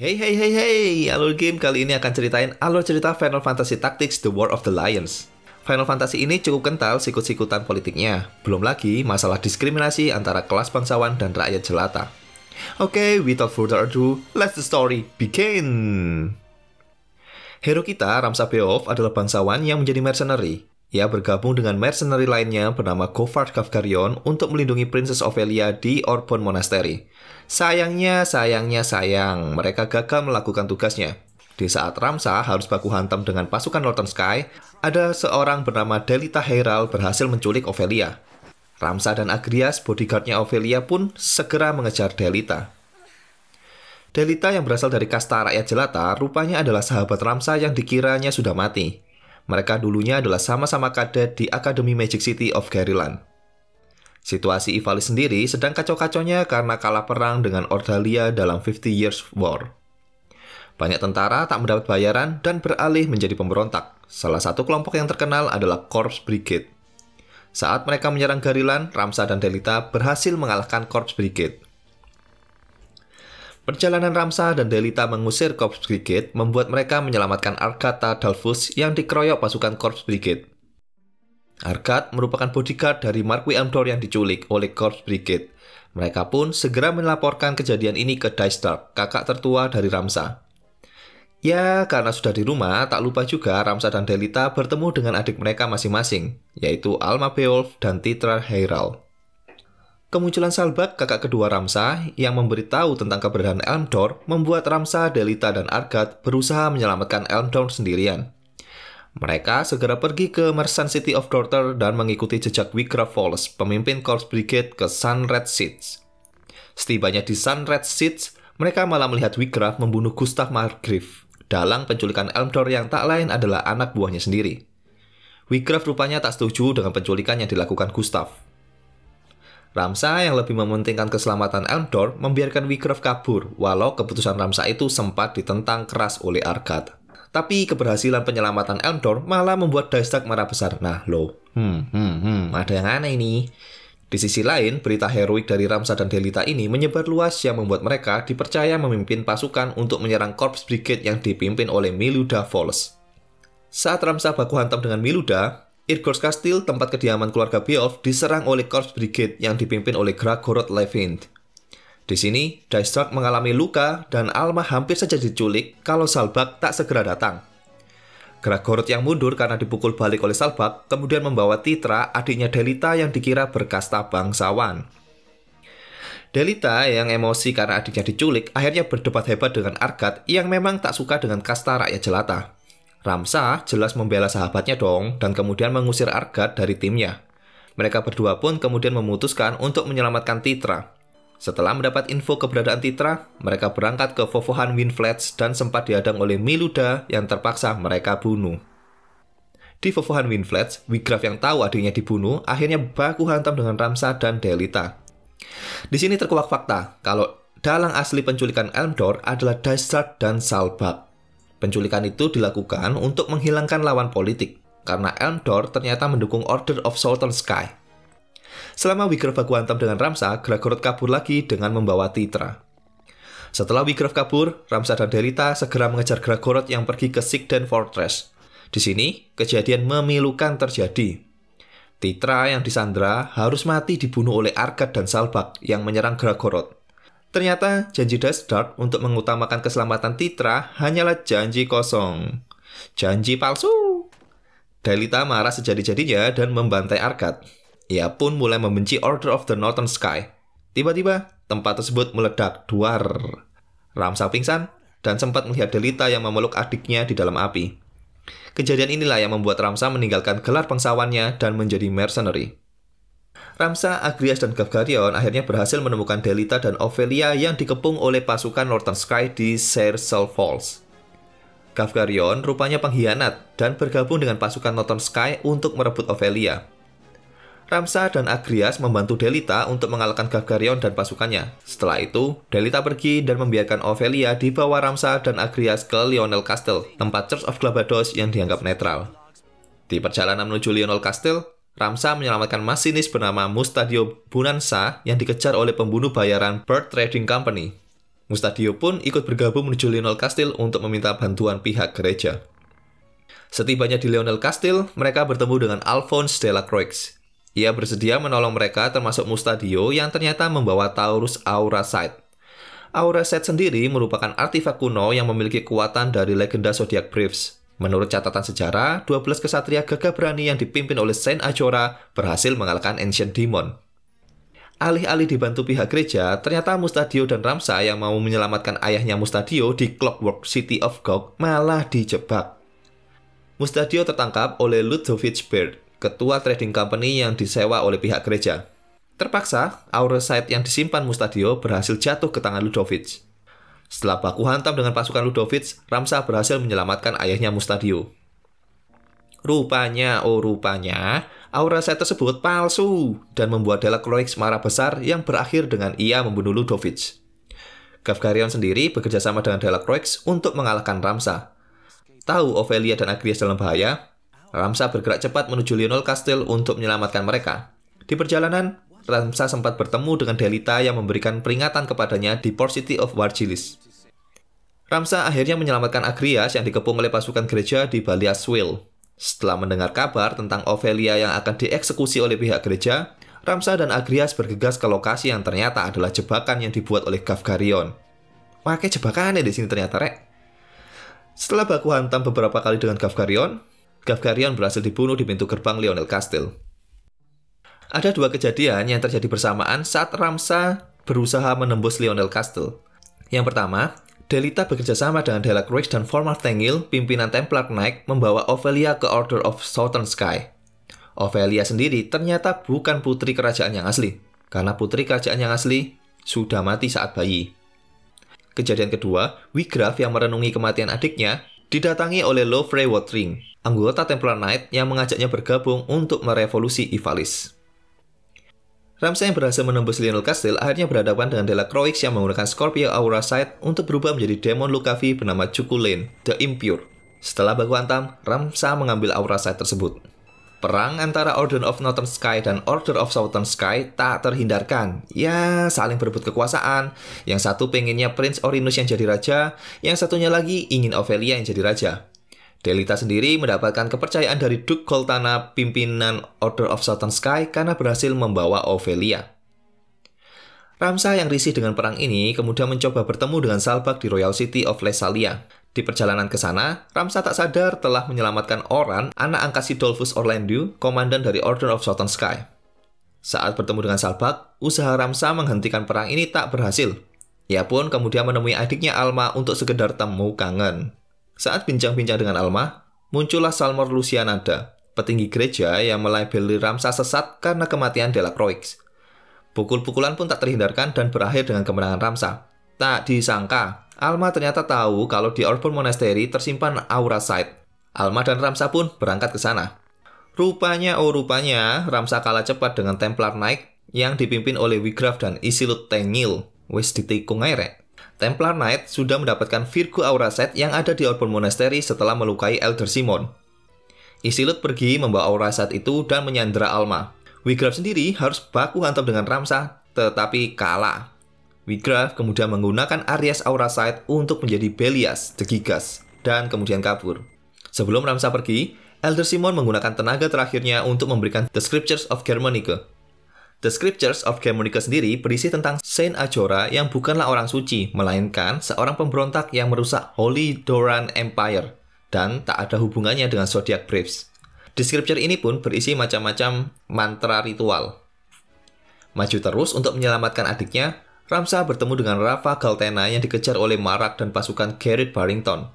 Hey hey hey hey, Alur Game kali ini akan ceritain alur cerita Final Fantasy Tactics The War of the Lions. Final Fantasy ini cukup kental sikut-sikutan politiknya, belum lagi masalah diskriminasi antara kelas bangsawan dan rakyat jelata. Oke, okay, without further ado, let's the story begin! Hero kita, Ramsa Beov, adalah bangsawan yang menjadi mercenary. Ia bergabung dengan mercenary lainnya bernama Govard Kafkarion untuk melindungi Princess Ophelia di Orbon Monastery. Sayangnya, sayangnya, sayang, mereka gagal melakukan tugasnya. Di saat Ramsa harus baku hantam dengan pasukan Northern Sky, ada seorang bernama Delita Heral berhasil menculik Ophelia. Ramsa dan Agrias, bodyguardnya Ophelia pun segera mengejar Delita. Delita yang berasal dari kasta rakyat jelata rupanya adalah sahabat Ramsa yang dikiranya sudah mati. Mereka dulunya adalah sama-sama kadet di Akademi Magic City of Garyland. Situasi Ivali sendiri sedang kacau-kacaunya karena kalah perang dengan Ordalia dalam 50 Years War. Banyak tentara tak mendapat bayaran dan beralih menjadi pemberontak. Salah satu kelompok yang terkenal adalah Corps Brigade. Saat mereka menyerang Garilan, Ramsa dan Delita berhasil mengalahkan Corps Brigade. Perjalanan Ramsa dan Delita mengusir Korps Brigade membuat mereka menyelamatkan Arkata Dalfus yang dikeroyok pasukan Korps Brigade. Arkat merupakan bodyguard dari Markwi Amdor yang diculik oleh Korps Brigade. Mereka pun segera melaporkan kejadian ini ke Dystark, kakak tertua dari Ramsa. Ya, karena sudah di rumah, tak lupa juga Ramsa dan Delita bertemu dengan adik mereka masing-masing, yaitu Alma Beowulf dan Titra Hiral. Kemunculan Salbak, kakak kedua Ramsa, yang memberitahu tentang keberadaan Elmdor, membuat Ramsa, Delita, dan Argat berusaha menyelamatkan Elmdor sendirian. Mereka segera pergi ke Mersan City of Daughter dan mengikuti jejak Wigra Falls, pemimpin Corps Brigade ke Sun Red Seeds. Setibanya di Sun Red Seeds, mereka malah melihat Wigra membunuh Gustav Margriff, dalang penculikan Elmdor yang tak lain adalah anak buahnya sendiri. Wigra rupanya tak setuju dengan penculikan yang dilakukan Gustav, Ramsa yang lebih mementingkan keselamatan Elmdor membiarkan Wikraf kabur, walau keputusan Ramsa itu sempat ditentang keras oleh Argat. Tapi keberhasilan penyelamatan Elmdor malah membuat Daestak marah besar. Nah lo, hmm, hmm, hmm, ada yang aneh ini. Di sisi lain, berita heroik dari Ramsa dan Delita ini menyebar luas yang membuat mereka dipercaya memimpin pasukan untuk menyerang Korps Brigade yang dipimpin oleh Miluda Falls. Saat Ramsa baku hantam dengan Miluda, Irgors Kastil, tempat kediaman keluarga Beowulf, diserang oleh Korps Brigade yang dipimpin oleh Gragorod Levind. Di sini, Dystrak mengalami luka dan Alma hampir saja diculik kalau Salbak tak segera datang. Gragorod yang mundur karena dipukul balik oleh Salbak, kemudian membawa Titra, adiknya Delita yang dikira berkasta bangsawan. Delita yang emosi karena adiknya diculik, akhirnya berdebat hebat dengan Argat yang memang tak suka dengan kasta rakyat jelata. Ramsa jelas membela sahabatnya dong dan kemudian mengusir Argad dari timnya. Mereka berdua pun kemudian memutuskan untuk menyelamatkan Titra. Setelah mendapat info keberadaan Titra, mereka berangkat ke Fofohan Winflets dan sempat dihadang oleh Miluda yang terpaksa mereka bunuh. Di Fofohan Winflets, Wigraf yang tahu adiknya dibunuh akhirnya baku hantam dengan Ramsa dan Delita. Di sini terkuak fakta kalau dalang asli penculikan Elmdor adalah Dysart dan Salbak. Penculikan itu dilakukan untuk menghilangkan lawan politik, karena Elmdor ternyata mendukung Order of Southern Sky. Selama Wigraf hantam dengan Ramsa, Gregorot kabur lagi dengan membawa Titra. Setelah Wigraf kabur, Ramsa dan Delita segera mengejar Gregorot yang pergi ke Sigden Fortress. Di sini, kejadian memilukan terjadi. Titra yang disandra harus mati dibunuh oleh Arkad dan Salbak yang menyerang Gregorot. Ternyata janji Dasdart untuk mengutamakan keselamatan Titra hanyalah janji kosong. Janji palsu. Dalita marah sejadi-jadinya dan membantai Arkad. Ia pun mulai membenci Order of the Northern Sky. Tiba-tiba, tempat tersebut meledak duar. Ramsa pingsan dan sempat melihat Delita yang memeluk adiknya di dalam api. Kejadian inilah yang membuat Ramsa meninggalkan gelar pengsawannya dan menjadi mercenary. Ramsa, Agrias, dan Gavgarion akhirnya berhasil menemukan Delita dan Ophelia yang dikepung oleh pasukan Northern Sky di Sersel Falls. Gavgarion rupanya pengkhianat dan bergabung dengan pasukan Northern Sky untuk merebut Ophelia. Ramsa dan Agrias membantu Delita untuk mengalahkan Gavgarion dan pasukannya. Setelah itu, Delita pergi dan membiarkan Ophelia dibawa Ramsa dan Agrias ke Lionel Castle, tempat Church of Glabados yang dianggap netral. Di perjalanan menuju Lionel Castle, Ramsa menyelamatkan masinis bernama Mustadio Bunansa yang dikejar oleh pembunuh bayaran Bird Trading Company. Mustadio pun ikut bergabung menuju Lionel Castile untuk meminta bantuan pihak gereja. Setibanya di Lionel Castile, mereka bertemu dengan Alphonse de la Croix. Ia bersedia menolong mereka termasuk Mustadio yang ternyata membawa Taurus Aura Sight. Aura Sight sendiri merupakan artefak kuno yang memiliki kekuatan dari legenda Zodiac Briefs, Menurut catatan sejarah, 12 kesatria gagah berani yang dipimpin oleh Saint Ajora berhasil mengalahkan Ancient Demon. Alih-alih dibantu pihak gereja, ternyata Mustadio dan Ramsa yang mau menyelamatkan ayahnya Mustadio di Clockwork City of Gog malah dijebak. Mustadio tertangkap oleh Ludovic Bird, ketua trading company yang disewa oleh pihak gereja. Terpaksa, aura site yang disimpan Mustadio berhasil jatuh ke tangan Ludovic. Setelah baku hantam dengan pasukan Ludovic, Ramsa berhasil menyelamatkan ayahnya Mustadio. Rupanya, oh rupanya, aura saya tersebut palsu dan membuat Delacroix marah besar yang berakhir dengan ia membunuh Ludovic. Gavgarion sendiri bekerja sama dengan Delacroix untuk mengalahkan Ramsa. Tahu Ophelia dan Agrias dalam bahaya, Ramsa bergerak cepat menuju Lionel Castle untuk menyelamatkan mereka. Di perjalanan, Ramsa sempat bertemu dengan Delita yang memberikan peringatan kepadanya di port city of Wargilis. Ramsa akhirnya menyelamatkan Agrias yang dikepung oleh pasukan gereja di Baliaswil. Setelah mendengar kabar tentang Ovelia yang akan dieksekusi oleh pihak gereja, Ramsa dan Agrias bergegas ke lokasi yang ternyata adalah jebakan yang dibuat oleh Gavgarion. Pakai jebakannya di sini ternyata, Rek. Setelah baku hantam beberapa kali dengan Gavgarion, Gavgarion berhasil dibunuh di pintu gerbang Lionel Castle. Ada dua kejadian yang terjadi bersamaan saat Ramsa berusaha menembus Lionel Castle. Yang pertama, Delita bekerja sama dengan Delacroix dan former Tengil, pimpinan Templar Knight, membawa Ophelia ke Order of Southern Sky. Ophelia sendiri ternyata bukan putri kerajaan yang asli, karena putri kerajaan yang asli sudah mati saat bayi. Kejadian kedua, Wigraf yang merenungi kematian adiknya didatangi oleh Lofrey Watering, anggota Templar Knight yang mengajaknya bergabung untuk merevolusi Ivalis. Ramsey yang berhasil menembus Lionel Castle akhirnya berhadapan dengan Dela Croix yang menggunakan Scorpio Aura Sight untuk berubah menjadi demon Lucavi bernama Cukulin, The Impure. Setelah baku antam, Ramsa mengambil Aura Sight tersebut. Perang antara Order of Northern Sky dan Order of Southern Sky tak terhindarkan. Ya, saling berebut kekuasaan. Yang satu pengennya Prince Orinus yang jadi raja, yang satunya lagi ingin Ophelia yang jadi raja. Delita sendiri mendapatkan kepercayaan dari Duke Coltana, pimpinan Order of Southern Sky, karena berhasil membawa Ophelia. Ramsa yang risih dengan perang ini kemudian mencoba bertemu dengan Salbak di Royal City of Lesalia. Di perjalanan ke sana, Ramsa tak sadar telah menyelamatkan Oran, anak angkat Sidolphus Orlando, komandan dari Order of Southern Sky. Saat bertemu dengan Salbak, usaha Ramsa menghentikan perang ini tak berhasil. Ia pun kemudian menemui adiknya Alma untuk sekedar temu kangen. Saat bincang-bincang dengan Alma, muncullah Salmor Lucianada, petinggi gereja yang melabeli Ramsa sesat karena kematian Croix. Pukul-pukulan pun tak terhindarkan dan berakhir dengan kemenangan Ramsa. Tak disangka, Alma ternyata tahu kalau di Orbon Monastery tersimpan aura Sight. Alma dan Ramsa pun berangkat ke sana. Rupanya, oh rupanya, Ramsa kalah cepat dengan Templar Knight yang dipimpin oleh Wigraf dan Isilut Tengil. Wis ditikung airek. Templar Knight sudah mendapatkan Virgo Aura Set yang ada di Orbon Monastery setelah melukai Elder Simon. Isilut pergi membawa Aura Set itu dan menyandera Alma. Wigraf sendiri harus baku hantam dengan Ramsah, tetapi kalah. Wigraf kemudian menggunakan Aries Aura Set untuk menjadi Belias, The Gigas, dan kemudian kabur. Sebelum Ramsah pergi, Elder Simon menggunakan tenaga terakhirnya untuk memberikan The Scriptures of Germanica The Scriptures of Germanicus sendiri berisi tentang Saint Ajora yang bukanlah orang suci, melainkan seorang pemberontak yang merusak Holy Doran Empire dan tak ada hubungannya dengan Zodiac Briefs. Di scripture ini pun berisi macam-macam mantra ritual. Maju terus untuk menyelamatkan adiknya, Ramsa bertemu dengan Rafa Galtena yang dikejar oleh Marak dan pasukan Garrett Barrington.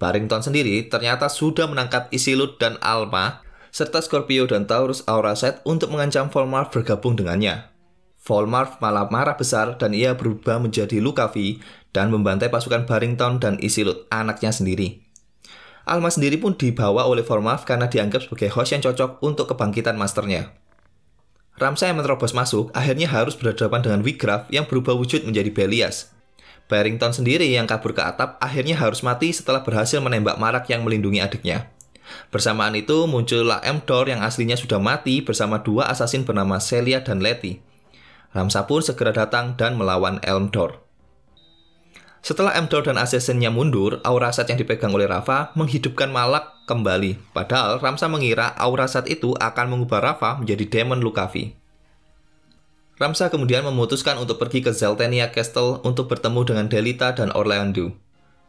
Barrington sendiri ternyata sudah menangkap Isilut dan Alma serta Scorpio dan Taurus aura set untuk mengancam Volmarf bergabung dengannya. Volmarf malah marah besar dan ia berubah menjadi Lucavi dan membantai pasukan Barrington dan Isilut, anaknya sendiri. Alma sendiri pun dibawa oleh Volmarf karena dianggap sebagai host yang cocok untuk kebangkitan masternya. Ramsay yang menerobos masuk akhirnya harus berhadapan dengan Wigraf yang berubah wujud menjadi Belias. Barrington sendiri yang kabur ke atap akhirnya harus mati setelah berhasil menembak marak yang melindungi adiknya. Bersamaan itu muncullah Emdor yang aslinya sudah mati bersama dua asasin bernama Celia dan Letty. Ramsa pun segera datang dan melawan Elmdor. Setelah Emdor dan asesennya mundur, Aura Sat yang dipegang oleh Rafa menghidupkan Malak kembali. Padahal Ramsa mengira Aura Sat itu akan mengubah Rafa menjadi Demon Lukavi. Ramsa kemudian memutuskan untuk pergi ke Zeltenia Castle untuk bertemu dengan Delita dan Orlando.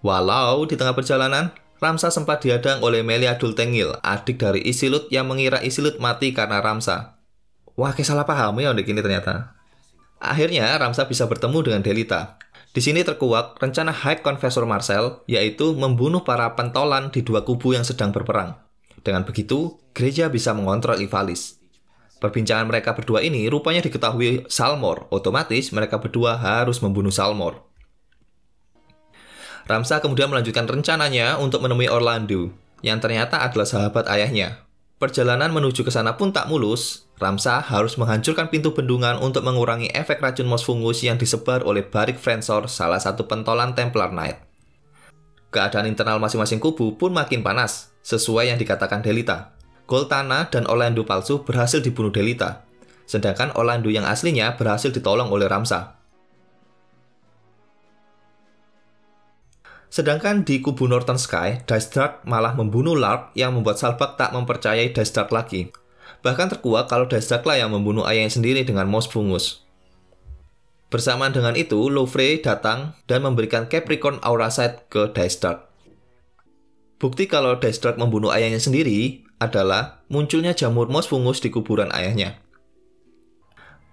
Walau di tengah perjalanan, Ramsa sempat dihadang oleh Meliadul Tengil, adik dari Isilut yang mengira Isilut mati karena Ramsa. Wah, kayak salah paham ya udah ini ternyata. Akhirnya, Ramsa bisa bertemu dengan Delita. Di sini terkuak rencana High Confessor Marcel, yaitu membunuh para pentolan di dua kubu yang sedang berperang. Dengan begitu, gereja bisa mengontrol Ivalis. Perbincangan mereka berdua ini rupanya diketahui Salmor, otomatis mereka berdua harus membunuh Salmor. Ramsa kemudian melanjutkan rencananya untuk menemui Orlando, yang ternyata adalah sahabat ayahnya. Perjalanan menuju ke sana pun tak mulus, Ramsa harus menghancurkan pintu bendungan untuk mengurangi efek racun Mosfungus yang disebar oleh Barik Frensor, salah satu pentolan Templar Knight. Keadaan internal masing-masing kubu pun makin panas, sesuai yang dikatakan Delita. Goltana dan Orlando palsu berhasil dibunuh Delita, sedangkan Orlando yang aslinya berhasil ditolong oleh Ramsa. Sedangkan di kubu Northern Sky, Dice malah membunuh Larp yang membuat Salvat tak mempercayai Dice lagi. Bahkan terkuat kalau Dice lah yang membunuh ayahnya sendiri dengan mos bungus. Bersamaan dengan itu, Lofre datang dan memberikan Capricorn Aura Sight ke Dice Bukti kalau Dice membunuh ayahnya sendiri adalah munculnya jamur mos fungus di kuburan ayahnya.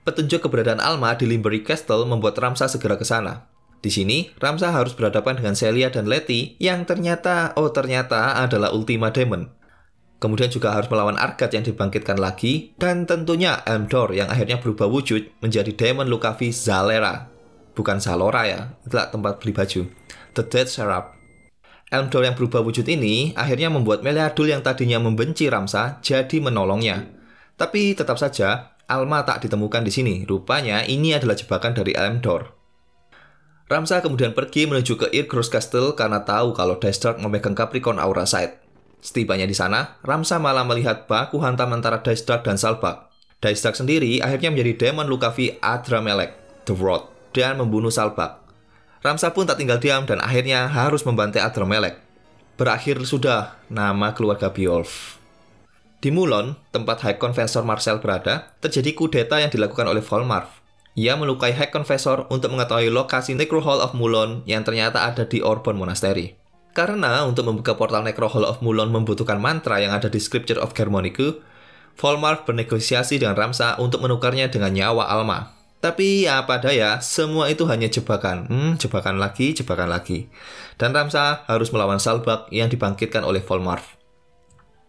Petunjuk keberadaan Alma di Limbury Castle membuat Ramsa segera ke sana, di sini, Ramsa harus berhadapan dengan Celia dan Letty yang ternyata, oh ternyata adalah Ultima Demon. Kemudian juga harus melawan Argat yang dibangkitkan lagi, dan tentunya Elmdor yang akhirnya berubah wujud menjadi Demon Lukavi Zalera. Bukan Zalora ya, itulah tempat beli baju. The Dead Serap. Elmdor yang berubah wujud ini akhirnya membuat Meliadul yang tadinya membenci Ramsa jadi menolongnya. Tapi tetap saja, Alma tak ditemukan di sini. Rupanya ini adalah jebakan dari Elmdor. Ramsa kemudian pergi menuju ke Irgros Castle karena tahu kalau Darkstark memegang Capricorn Aura Sight. Setibanya di sana, Ramsa malah melihat baku hantam antara Darkstark dan Salbak. Darkstark sendiri akhirnya menjadi demon Lukavi Adramelek, The Rod, dan membunuh Salbak. Ramsa pun tak tinggal diam dan akhirnya harus membantai Adramelek. Berakhir sudah nama keluarga Beowulf. Di Mulon, tempat High Confessor Marcel berada, terjadi kudeta yang dilakukan oleh Volmarth. Ia melukai High Confessor untuk mengetahui lokasi Necro Hall of Mulon yang ternyata ada di Orbon Monastery. Karena untuk membuka portal Necro Hall of Mulon membutuhkan mantra yang ada di Scripture of Germoniku, Volmar bernegosiasi dengan Ramsa untuk menukarnya dengan nyawa Alma. Tapi ya apa daya, semua itu hanya jebakan. Hmm, jebakan lagi, jebakan lagi. Dan Ramsa harus melawan Salbak yang dibangkitkan oleh Volmar.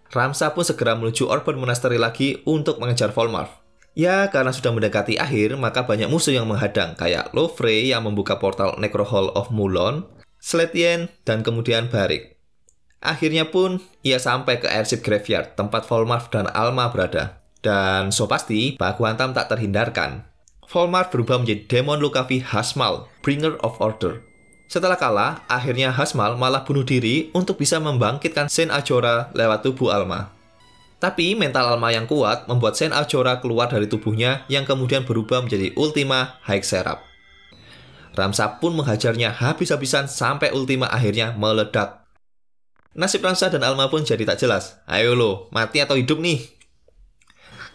Ramsa pun segera menuju Orban Monastery lagi untuk mengejar Volmar. Ya, karena sudah mendekati akhir, maka banyak musuh yang menghadang, kayak Lofre yang membuka portal Necro Hall of Mulon, Sletien, dan kemudian Barik. Akhirnya pun, ia sampai ke Airship Graveyard, tempat Volmarf dan Alma berada. Dan so pasti, Pak Kuantam tak terhindarkan. Volmarf berubah menjadi demon Lukavi Hasmal, Bringer of Order. Setelah kalah, akhirnya Hasmal malah bunuh diri untuk bisa membangkitkan Sen Ajora lewat tubuh Alma. Tapi mental Alma yang kuat membuat Sen Ajora keluar dari tubuhnya yang kemudian berubah menjadi Ultima High Serap. Ramsa pun menghajarnya habis-habisan sampai Ultima akhirnya meledak. Nasib Ramsa dan Alma pun jadi tak jelas. Ayo lo, mati atau hidup nih?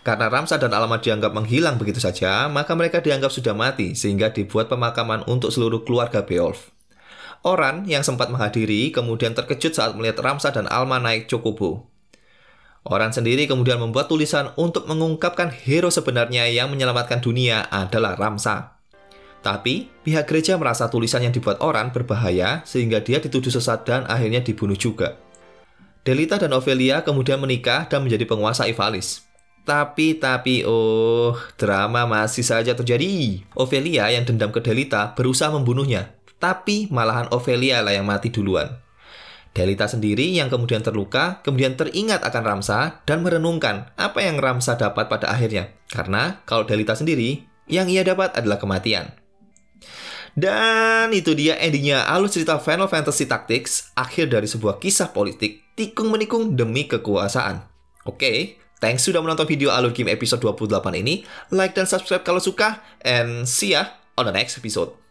Karena Ramsa dan Alma dianggap menghilang begitu saja, maka mereka dianggap sudah mati sehingga dibuat pemakaman untuk seluruh keluarga Beowulf. Oran yang sempat menghadiri kemudian terkejut saat melihat Ramsa dan Alma naik Chocobo. Orang sendiri kemudian membuat tulisan untuk mengungkapkan hero sebenarnya yang menyelamatkan dunia adalah Ramsa. Tapi, pihak gereja merasa tulisan yang dibuat orang berbahaya sehingga dia dituduh sesat dan akhirnya dibunuh juga. Delita dan Ophelia kemudian menikah dan menjadi penguasa Ivalis. Tapi, tapi, oh, drama masih saja terjadi. Ophelia yang dendam ke Delita berusaha membunuhnya, tapi malahan Ophelia lah yang mati duluan. Delita sendiri yang kemudian terluka, kemudian teringat akan Ramsa dan merenungkan apa yang Ramsa dapat pada akhirnya. Karena kalau Delita sendiri, yang ia dapat adalah kematian. Dan itu dia endingnya alur cerita Final Fantasy Tactics, akhir dari sebuah kisah politik tikung menikung demi kekuasaan. Oke, okay, thanks sudah menonton video alur game episode 28 ini. Like dan subscribe kalau suka, and see ya on the next episode.